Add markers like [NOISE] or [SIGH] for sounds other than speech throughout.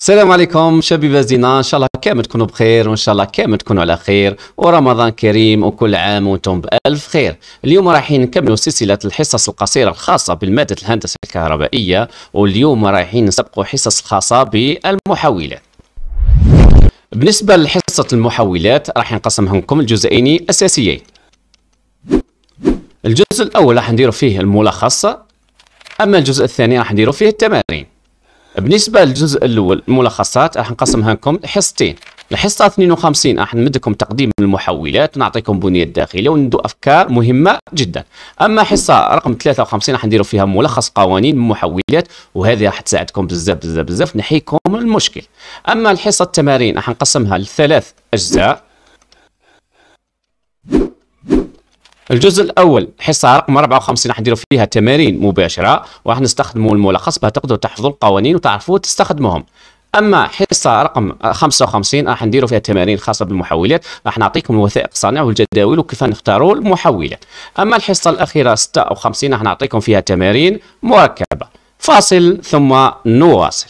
السلام عليكم شبيبة زينة ان شاء الله كامل تكونوا بخير وان شاء الله كامل تكونوا على خير ورمضان كريم وكل عام وانتم بالف خير اليوم رايحين نكملوا سلسلة الحصص القصيرة الخاصة بالمادة الهندسة الكهربائية واليوم رايحين نسبقوا حصص خاصة بالمحولات بالنسبة لحصة المحولات راح نقسمهم الجزئين لجزئين اساسيين الجزء الاول راح نديروا فيه الملخص اما الجزء الثاني راح نديروا فيه التمارين بالنسبه للجزء الاول الملخصات راح نقسمها لكم حصتين الحصه 52 راح نمد لكم تقديم المحولات ونعطيكم بنيه داخليه وندو افكار مهمه جدا اما حصه رقم 53 راح نديروا فيها ملخص قوانين المحولات وهذه راح تساعدكم بزاف بزاف بزاف نحيكم المشكل اما الحصه التمارين راح نقسمها لثلاث اجزاء الجزء الاول حصه رقم 54 راح نديروا فيها تمارين مباشره وراح نستخدموا الملخص باه تقدروا تحفظوا القوانين وتعرفوا تستخدموهم اما حصه رقم 55 راح نديروا فيها تمارين خاصه بالمحولات راح نعطيكم الوثائق الصانع والجداول وكيف نختاروا المحولات اما الحصه الاخيره 56 راح نعطيكم فيها تمارين مركبه فاصل ثم نواصل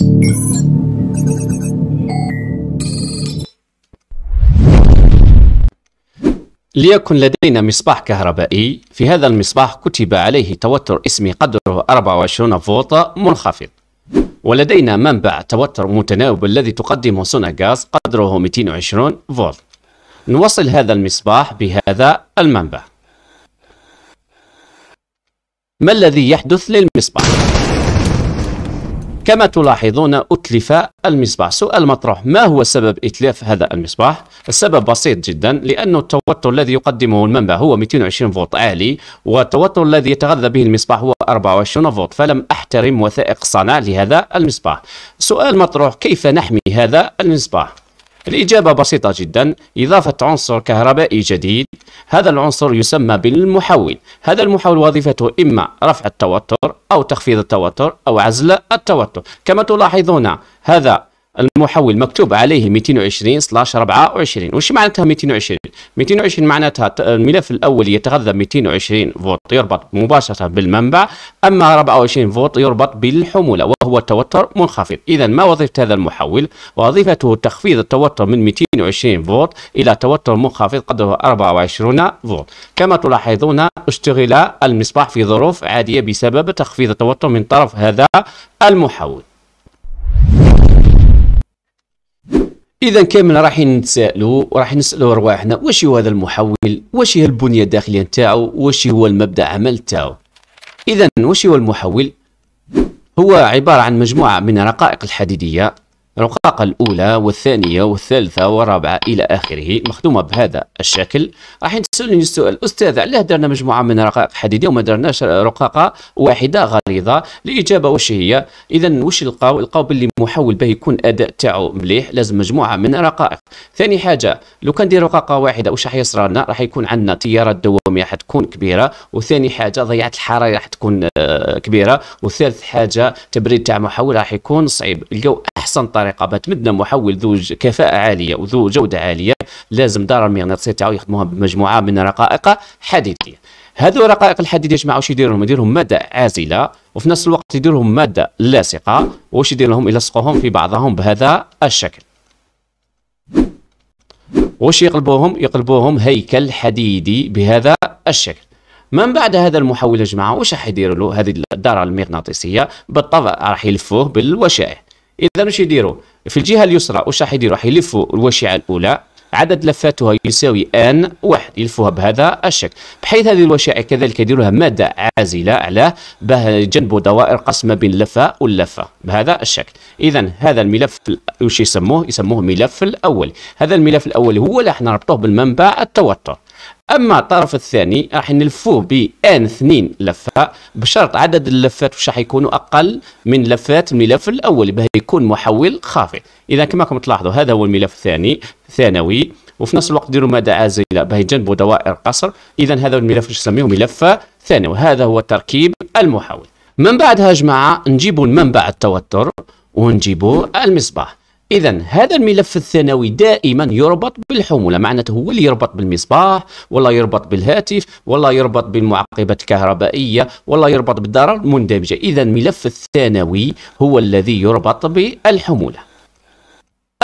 Thank [LAUGHS] you. ليكن لدينا مصباح كهربائي في هذا المصباح كتب عليه توتر اسمي قدره 24 فولت منخفض ولدينا منبع توتر متناوب الذي تقدمه غاز قدره 220 فولت نوصل هذا المصباح بهذا المنبع ما الذي يحدث للمصباح؟ كما تلاحظون أتلف المصباح سؤال مطروح ما هو سبب إتلاف هذا المصباح؟ السبب بسيط جدا لأن التوتر الذي يقدمه المنبع هو 220 فولت عالي والتوتر الذي يتغذى به المصباح هو 24 فولت فلم أحترم وثائق الصنع لهذا المصباح سؤال مطروح كيف نحمي هذا المصباح؟ الإجابة بسيطة جدا إضافة عنصر كهربائي جديد هذا العنصر يسمى بالمحول هذا المحول وظيفته إما رفع التوتر أو تخفيض التوتر أو عزل التوتر كما تلاحظون هذا المحول مكتوب عليه 220 سلاش 24 وش معناتها 220 220 معناتها الملف الاول يتغذى 220 فولت يربط مباشره بالمنبع اما 24 فولت يربط بالحموله وهو التوتر منخفض اذا ما وظيفه هذا المحول وظيفته تخفيض التوتر من 220 فولت الى توتر منخفض قدره 24 فولت كما تلاحظون اشتغل المصباح في ظروف عاديه بسبب تخفيض التوتر من طرف هذا المحول اذا كامل راح نتسائلوا وراح نسالوا رواحنا واش هو هذا المحول واش هي البنيه الداخليه نتاعو واش هو المبدا عمل نتاعو اذا واش هو المحول هو عباره عن مجموعه من الرقائق الحديديه الرقاقة الأولى والثانية والثالثة والرابعة إلى آخره مخدومة بهذا الشكل راح يسألني السؤال أستاذ علاه درنا مجموعة من الرقائق الحديديه وما درناش رقاقة واحدة غليظة الإجابة واش هي إذا واش لقاو لقاو باللي محول باه يكون الاداء تاعو مليح لازم مجموعه من الرقائق ثاني حاجه لو كان دير رقاقه واحده واش راح يصرى لنا راح يكون عندنا تيارات دواميه راح تكون كبيره وثاني حاجه ضيعه الحراره راح تكون آه، كبيره وثالث حاجه تبريد تاع محول راح يكون صعيب لقوا احسن طريقه باش تمدنا محول ذو كفاءه عاليه وذو جوده عاليه لازم دار المغناطيسيه تاعو يخدموها بمجموعه من الرقائق حديديه هذو رقائق الحديد يا جماعه واش يدير لهم ماده عازله وفي نفس الوقت لهم ماده لاصقه واش يدير لهم يلصقوهم في بعضهم بهذا الشكل واش يقلبوهم يقلبوهم هيكل حديدي بهذا الشكل من بعد هذا المحول يا جماعه واش راح يدير له هذه الداره المغناطيسيه بالطبع راح يلفوه بالوشائع اذا واش يديروا في الجهه اليسرى واش راح يديروا راح يلفوا الوشيعه الاولى عدد لفاتها يساوي ان واحد يلفوها بهذا الشكل بحيث هذه الوشائع كذلك يديروها مادة عازلة على به جنب دوائر قسمة بين لفة واللفة بهذا الشكل إذا هذا الملف وش يسموه يسموه ملف الأول هذا الملف الأول هو اللي احنا نربطوه بالمنبع التوتر اما الطرف الثاني راح نلفوه بان اثنين لفه بشرط عدد اللفات واش راح يكونوا اقل من لفات الملف الاول باه يكون محول خافض اذا كما راكم تلاحظوا هذا هو الملف الثاني ثانوي وفي نفس الوقت ديروا مدى عازله باه يجنبوا دوائر قصر اذا هذا الملف نسميه ملف ثانوي هذا هو التركيب المحول من بعدها يا جماعه نجيبوا المنبع التوتر ونجيبوا المصباح إذا هذا الملف الثانوي دائما يربط بالحمولة معناته هو اللي يربط بالمصباح ولا يربط بالهاتف ولا يربط بالمعقبة الكهربائية ولا يربط بالدارة المندمجة إذا الملف الثانوي هو الذي يربط بالحمولة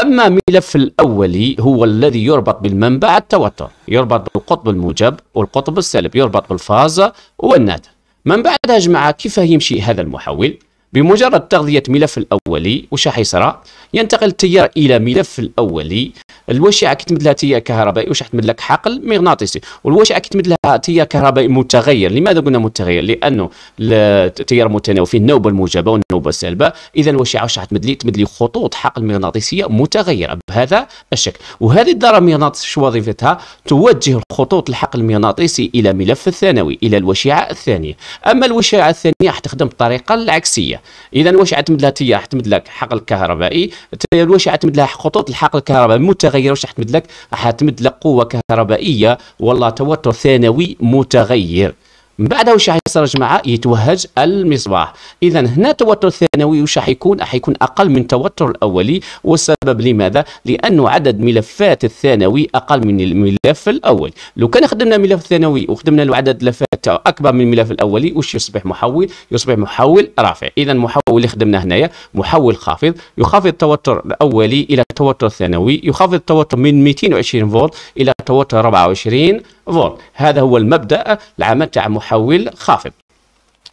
أما الملف الأولي هو الذي يربط بالمنبع التوتر يربط بالقطب الموجب والقطب السالب يربط بالفازة والنادر من بعدها جماعة كيف يمشي هذا المحول؟ بمجرد تغذية ملف الأولي وش راح يصرى؟ ينتقل التيار إلى ملف الأولي الوشعة تمد لها تيار كهربائي وش تمد لك حقل مغناطيسي والوشعة تمد لها تيار كهربائي متغير لماذا قلنا متغير؟ لأنه التيار متناوب فيه النوبة الموجبة والنوبة السالبة إذا الوشعة وش راح تمد لي؟ تمد لي خطوط حقل مغناطيسية متغيرة بهذا الشكل وهذه الدارة المغناطيسية شو وظيفتها؟ توجه الخطوط الحقل المغناطيسي إلى ملف الثانوي إلى الوشعة الثانية أما الوشعة الثانية راح تخدم بالطريقة العكسية اذا واش عتمد لها تيار حتمد لك حقل كهربائي واش عتمد لها خطوط الحقل الكهربائي متغيره واش حتمد لك حتمد لك قوه كهربائيه والله توتر ثانوي متغير من بعد واش حيصير جماعه يتوهج المصباح اذا هنا التوتر الثانوي واش راح يكون اقل من التوتر الاولي والسبب لماذا لانه عدد ملفات الثانوي اقل من الملف الاول لو كان خدمنا ملف ثانوي وخدمنا له عدد لفات اكبر من الملف الاولي واش يصبح محول يصبح محول رافع اذا المحول اللي خدمنا هنايا محول خافض يخفض التوتر الاولي الى التوتر الثانوي يخفض التوتر من 220 فولت الى توتر 24 فولت هذا هو المبدأ العمل تاع محول خافض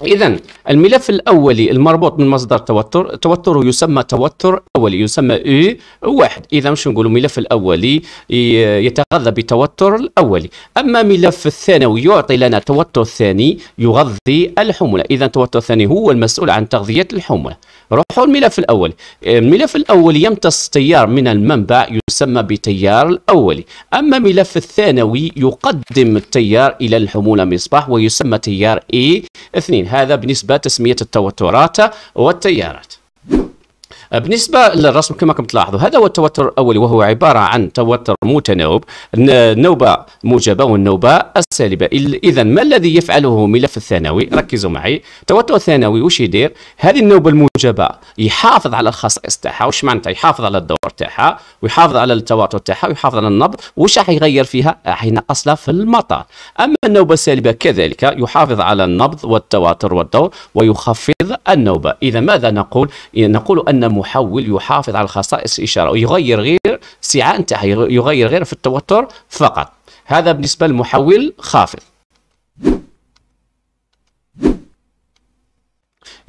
إذا الملف الأولي المربوط من مصدر توتر توتر يسمى توتر أولي يسمى إي واحد إذا مش نقول الملف الأولي يتغذى بتوتر الأولي أما ملف الثانوي يعطي لنا توتر ثاني يغذي الحمولة إذا توتر ثاني هو المسؤول عن تغذية الحمولة روحوا الملف الأول الملف الأول يمتص تيار من المنبع يسمى بتيار الأولي أما ملف الثانوي يقدم التيار إلى الحمولة مصباح ويسمى تيار E2 هذا بالنسبة تسمية التوترات والتيارات بالنسبه للرسم كما كنت تلاحظوا هذا هو التوتر الاولي وهو عباره عن توتر متناوب نوبه موجبه والنوبه السالبه اذا ما الذي يفعله ملف الثانوي ركزوا معي التوتر الثانوي واش يدير هذه النوبه الموجبه يحافظ على الخصائص تاعها واش معناتها يحافظ على الدور تاعها ويحافظ على التواتر تاعها ويحافظ على النبض واش راح يغير فيها راح ينقص لها في المطر اما النوبه السالبه كذلك يحافظ على النبض والتواتر والدور ويخفض النوبه اذا ماذا نقول إيه، نقول ان المحول يحافظ على خصائص الإشارة ويغير غير سعة نتاعها يغير غير في التوتر فقط هذا بالنسبة للمحول خافض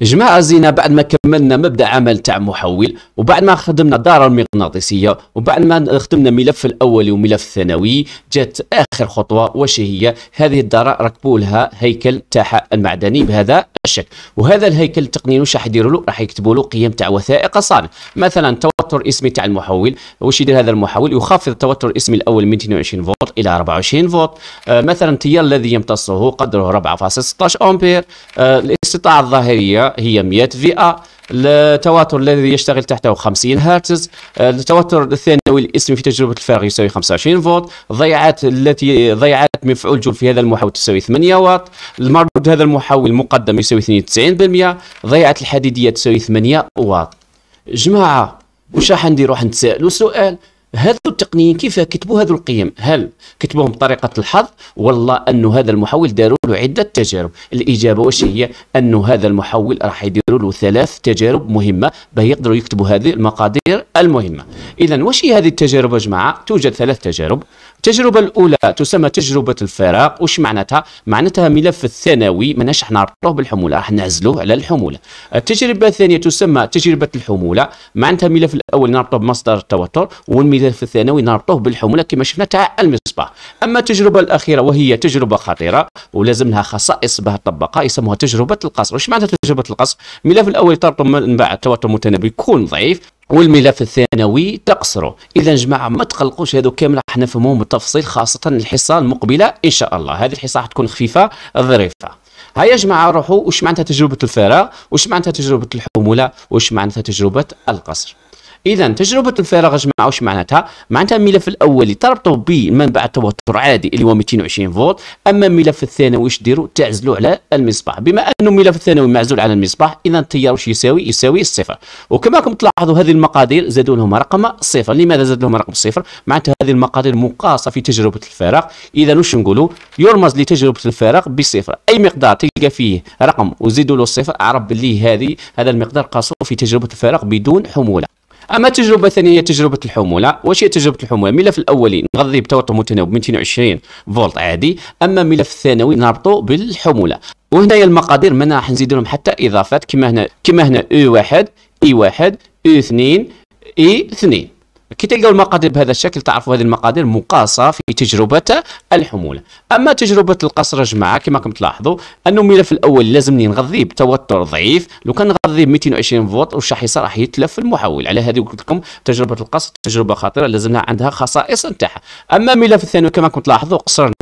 جماعه زينا بعد ما كملنا مبدا عمل تاع محول وبعد ما خدمنا دار المغناطيسيه وبعد ما خدمنا ملف الاولي وملف الثانوي جات اخر خطوه واش هي هذه الدار ركبوا لها هيكل تاعها المعدني بهذا الشكل وهذا الهيكل التقني واش راح يديروا له راح يكتبوا له قيم تاع وثائق صانع مثلا التوتر الاسمي تاع المحول واش يدير هذا المحول يخفض التوتر الاسمي الاول من 22 فولت الى 24 فولت آه مثلا التيار الذي يمتصه قدره 4.16 امبير آه الاستطاعه الظاهريه هي 100 في أ التواتر الذي يشتغل تحته 50 هرتز التوتر الثانوي الاسمي في تجربه الفارغ يساوي 25 فولت ضيعات التي ضيعات مفعول جول في هذا المحول تساوي 8 واط المردود هذا المحول المقدم يساوي 92% ضيعات الحديديه تساوي 8 واط جماعه واش راح نديرو راح نتسائلوا سؤال هذو التقنيين كيف كتبوا هذو القيم هل كتبوهم بطريقه الحظ ولا انه هذا المحول داروا له عده تجارب الاجابه واش هي انه هذا المحول راح يديروا له ثلاث تجارب مهمه باه يقدروا يكتبوا هذه المقادير المهمه اذا واش هي هذه التجارب يا جماعه توجد ثلاث تجارب التجربه الاولى تسمى تجربه الفراق وش معناتها معناتها ملف الثانوي ماناش نربطوه بالحموله راح نعزلوه على الحموله التجربه الثانيه تسمى تجربه الحموله معناتها الملف الاول نربطوه بمصدر التوتر والملف الثانوي نربطوه بالحموله كما شفنا تاع المصباح اما التجربه الاخيره وهي تجربه خطيره ولازم لها خصائص بها تطبقها يسموها تجربه القصر وش معناتها تجربه القصر الملف الاول تربط من بعد التوتر المتنبي يكون ضعيف والملف الثانوي تقصره اذا جماعه ما تقلقوش هذو كامل راح نفهموهم بالتفصيل خاصه الحصه المقبله ان شاء الله هذه الحصه راح تكون خفيفه ظريفه هيا يا جماعه روحوا واش معناتها تجربه الفراغ واش معناتها تجربه الحموله واش معناتها تجربه القصر اذا تجربه الفراغ جماعه واش معناتها معناتها الملف الاولي تربطوا بمنبع التوتر عادي اللي هو 220 فولت اما الملف الثانوي واش ديروا تعزلوا على المصباح بما انه الملف الثانوي معزول على المصباح اذا التيار واش يساوي يساوي الصفر وكما راكم تلاحظوا هذه المقادير زادوا لهم رقم صفر لماذا زاد لهم رقم صفر معناتها هذه المقادير مقاصه في تجربه الفراغ اذا واش نقولوا يرمز لتجربه الفراغ بصفر اي مقدار تلقى فيه رقم وزيدوا له صفر اعرف باللي هذه هذا المقدار قاصوه في تجربه الفراغ بدون حموله اما التجربه الثانيه هي تجربه الحموله واش هي تجربه الحموله ملف الاولي نغذي بتوتر متناوب 220 فولت عادي اما الملف الثانوي نربطه بالحموله وهنايا المقادير ما راح نزيد لهم حتى اضافات كما هنا كما هنا اي e واحد اي e واحد اي e اثنين اي اثنين كي تلقاو المقادير بهذا الشكل تعرفوا هذه المقادير مقاصة في تجربة الحمولة أما تجربة القصر يا جماعة كما كنت تلاحظوا أنه الملف الأول لازمني نغذيه بتوتر ضعيف لو كان نغذيه 220 فولت والشحيصه راح يتلف المحول على هذه قلت لكم تجربة القصر تجربة خطيرة لازمنا عندها خصائص نتاعها أما الملف الثاني كما كنت تلاحظوا قصرناه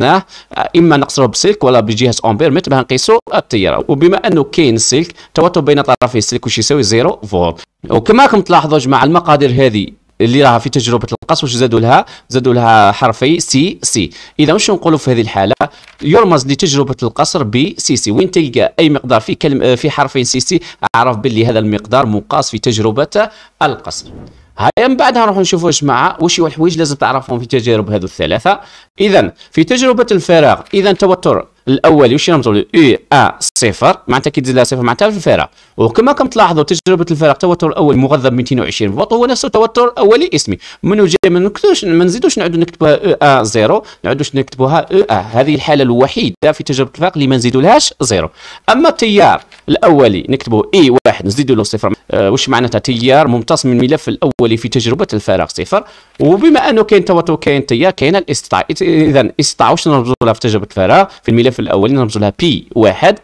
آه، إما نقصره بسلك ولا بجهاز أمبير متر نقيسوا التيار وبما أنه كاين سلك توتر بين طرفي السلك واش يساوي 0 فولت وكما راكم تلاحظوا يا جماعه المقادير هذه اللي راها في تجربه القص واش زادوا لها زادوا لها حرفي سي سي اذا واش نقولوا في هذه الحاله يرمز لتجربه القصر ب سي سي وين تلقى اي مقدار في كلمه في حرفين سي سي اعرف باللي هذا المقدار مقاس في تجربه القصر هيا من بعدها نروح نشوفوا واش مع واش هو الحوايج لازم تعرفهم في تجارب هذو الثلاثه اذا في تجربه الفراغ اذا توتر الاول واش يرمزوا له اي ا صفر معناتها كي تزيد لها صفر معناتها في الفارق وكما كم تلاحظوا تجربه الفارق التوتر الاول مغذب 220 فولت هو نفس التوتر الاولي اسمي منو جاي ما نكتبوش ما نزيدوش نعدو نكتبوها او ا زيرو نعدوش نكتبوها او ا هذه الحاله الوحيده في تجربه الفارق اللي ما نزيدولهاش زيرو اما التيار الاولي نكتبوا اي واحد نزيدوا له صفر أه واش معناتها تيار ممتص من الملف الاولي في تجربه الفراغ صفر وبما انه كاين توتر كاين تيار كاين الاستطاع اذا استطاع واش نرمزوا لها في تجربه الفراغ في الملف الاولي نرمزوا لها بي واحد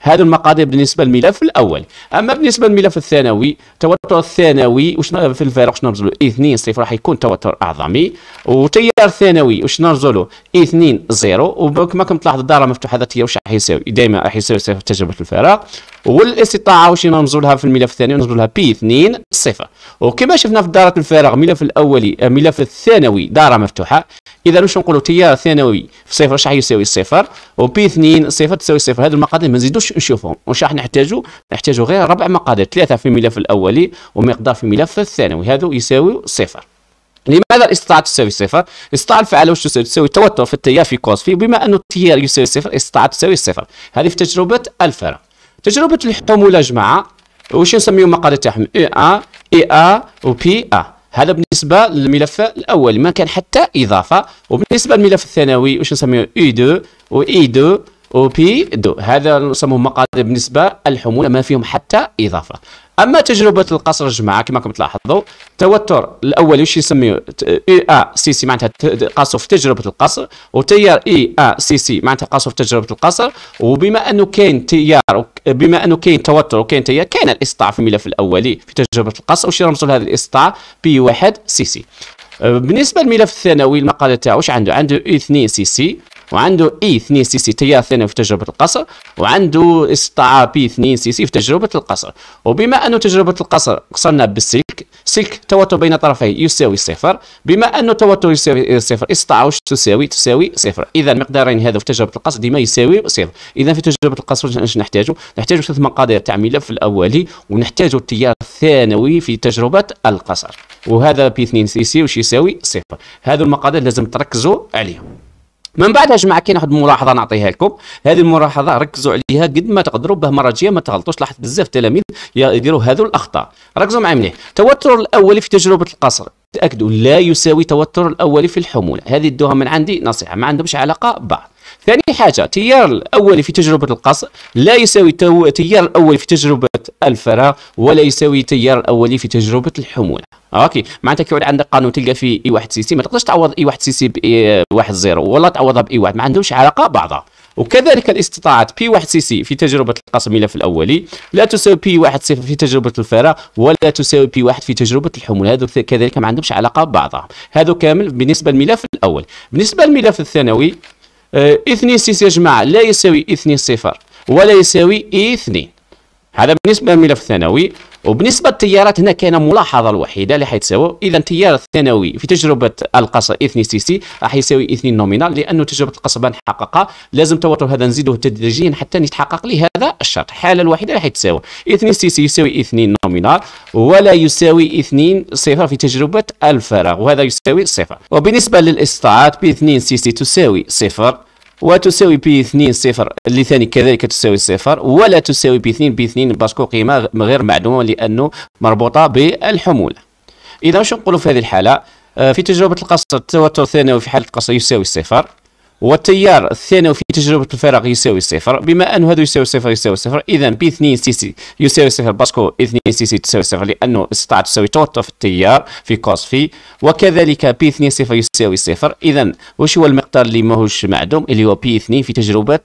هذه المقادير بالنسبه للملف الاول اما بالنسبه للملف الثانوي التوتر الثانوي واش في الفارق واش نرجلو اثنين صفر راح يكون توتر اعظمي وتيار ثانوي واش نرجلو اثنين زيرو وكما كنت تلاحظ الداره مفتوحه ذاتيه واش راح يساوي دائما راح يساوي صفر تجربه الفراغ والاستطاعه واش نرمزوا لها في الملف الثاني نرمزوا لها بي 2 صفر وكما شفنا في دارة الفارغ ملف الاولي ملف الثانوي داره مفتوحه اذا واش نقولوا تيار ثانوي في صفر شحال يساوي صفر وبي 2 صفر تساوي صفر هذو المقادير ما نزيدوش نشوفهم واش راح نحتاجوا نحتاجوا غير ربع مقادير ثلاثه في الملف الاولي ومقدار في الملف الثانوي هذو يساوي صفر لماذا الاستطاعة تساوي صفر؟ الاستطاعة الفعالة واش تساوي؟ تساوي التوتر في التيار في كوز في بما أن التيار يساوي صفر الاستطاعة تساوي صفر هذه في تجربة الفرق تجربة الحمولة جماعة واش نسميو مقالة تاعهم اي ا اي ا وبي ا هذا بالنسبة للملف الأول ما كان حتى إضافة وبالنسبة للملف الثانوي واش نسميو اي 2 و اي 2 او بي دو هذا نسموه مقادير بالنسبه الحموله ما فيهم حتى اضافه اما تجربه القصر الجماعه كما راكم تلاحظوا التوتر الاول واش يسميه اي ا سي سي معناتها قاصر في تجربه القصر وتيار اي ا سي سي معناتها قاصر في تجربه القصر وبما انه كاين تيار بما انه كاين توتر وكاين تيار كاين الاسطاع في الملف الاولي في تجربه القصر وش يرمزوا لهذا الاسطاع بي واحد سي سي آه، بالنسبه للملف الثانوي المقاله تاعو واش عنده عنده اي 2 سي سي وعنده اي 2 سي سي تيار ثاني في تجربه القصر وعنده استطاعه بي 2 سي سي في تجربه القصر وبما انه تجربه القصر قصرنا بالسلك سلك توتر بين طرفيه يساوي صفر بما انه التوتر يساوي صفر استطاعه تساوي تساوي صفر اذا مقدارين هذا في تجربه القصر ديما يساوي صفر اذا في تجربه القصر ايش نحتاجه نحتاج ثلاث مقادير تاع ملف الاولي ونحتاج التيار الثانوي في تجربه القصر وهذا بي 2 سي سي واش يساوي صفر هذو المقادير لازم تركزوا عليهم من بعد جماعه كاين واحد الملاحظه نعطيها لكم هذه الملاحظه ركزوا عليها قد ما تقدروا به مره جايه ما تغلطوش لاحظت بزاف التلاميذ يديروا هذو الاخطاء ركزوا معايا مليح التوتر الاولي في تجربه القصر تاكدوا لا يساوي التوتر الاولي في الحموله هذه ادوها من عندي نصيحه ما عندهمش علاقه ببعض ثاني حاجه التيار الاولي في تجربه القصر لا يساوي التيار الاولي في تجربه الفراغ ولا يساوي التيار الاولي في تجربه الحموله اوكي معناتها كيعود عندك قانون تلقى فيه اي واحد سي سي ما تقدرش تعوض اي واحد سي سي ب واحد زيرو ولا تعوضها باي واحد ما عندهمش علاقه بعضها وكذلك الاستطاعات بي 1 سي سي في تجربة القسم ملف الأولي لا تساوي بي 1 صفر في تجربة الفراغ ولا تساوي بي 1 في تجربة الحمول هذو كذلك ما عندهمش علاقة ببعضها هذو كامل بالنسبة للملف الأول بالنسبة للملف الثانوي 2 آه، سي يا جماعة لا يساوي 2 صفر ولا يساوي 2 هذا بالنسبة للملف الثانوي وبالنسبه للتيارات هنا كاينه ملاحظه الوحيده اللي حيتساووا اذا التيار الثانوي في تجربه القصر سي راح يساوي اثنين نومينال لانه تجربه القصبه نحققها لازم توتر هذا نزيده تدريجيا حتى يتحقق لي هذا الشرط الحاله الوحيده اللي حيتساوى سي يساوي اثنين نومينال ولا يساوي اثنين صفر في تجربه الفراغ وهذا يساوي صفر وبالنسبه للاستطاعات بي اثنين سي سي تساوي صفر وتساوي بي 2 صفر اللي ثاني كذلك تساوي صفر ولا تساوي بي 2 بي 2 باسكو قيمه غير معدومه لانه مربوطه بالحموله اذا شنو نقولوا في هذه الحاله آه، في تجربه القصر التوتر الثانوي في حاله القصر يساوي صفر والتيار الثانوي في تجربة الفارق يساوي صفر بما أنه هذا يساوي صفر يساوي صفر إذا ب 2 سي سي يساوي صفر باسكو 2 سي سي تساوي صفر لأنه استطاعت تساوي توتر في التيار في كوس في وكذلك ب 2 صفر يساوي صفر إذا واش هو المقدار اللي ماهوش معدوم اللي هو بي 2 في تجربة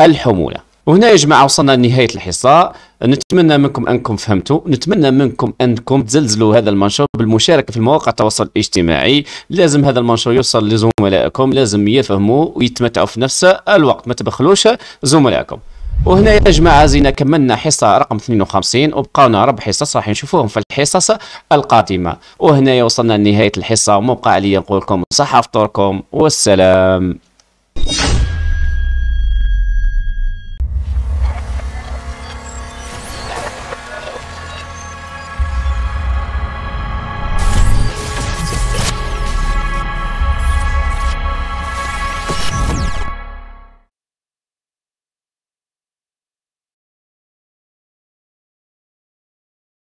الحمولة وهنا يا جماعه وصلنا لنهايه الحصه نتمنى منكم انكم فهمتوا نتمنى منكم انكم تزلزلوا هذا المنشور بالمشاركه في مواقع التواصل الاجتماعي لازم هذا المنشور يوصل لزملائكم لازم يفهموا ويتمتعوا في نفس الوقت ما تبخلوش زملائكم وهنا يا جماعه زينا كملنا حصه رقم 52 وبقاونا ربع حصص راح نشوفوهم في الحصص القادمه وهنا وصلنا لنهايه الحصه ومبقى عليا نقول لكم صحه فطوركم والسلام